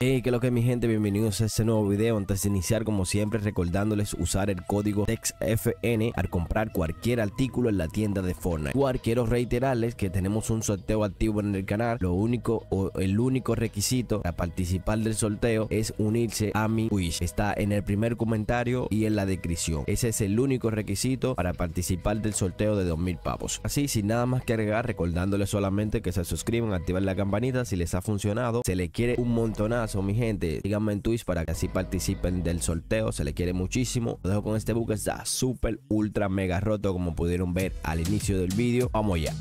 Hey, que lo que es mi gente, bienvenidos a este nuevo video. Antes de iniciar, como siempre, recordándoles usar el código TEXFN al comprar cualquier artículo en la tienda de Fortnite. Igual quiero reiterarles que tenemos un sorteo activo en el canal. Lo único o el único requisito para participar del sorteo es unirse a mi Wish Está en el primer comentario y en la descripción. Ese es el único requisito para participar del sorteo de 2000 pavos. Así, sin nada más que agregar, recordándoles solamente que se suscriban, activen la campanita si les ha funcionado. Se les quiere un montonazo o mi gente, díganme en Twitch para que así participen del sorteo. Se le quiere muchísimo. dejo con este buque. Está súper, ultra, mega roto, como pudieron ver al inicio del vídeo. Vamos ya.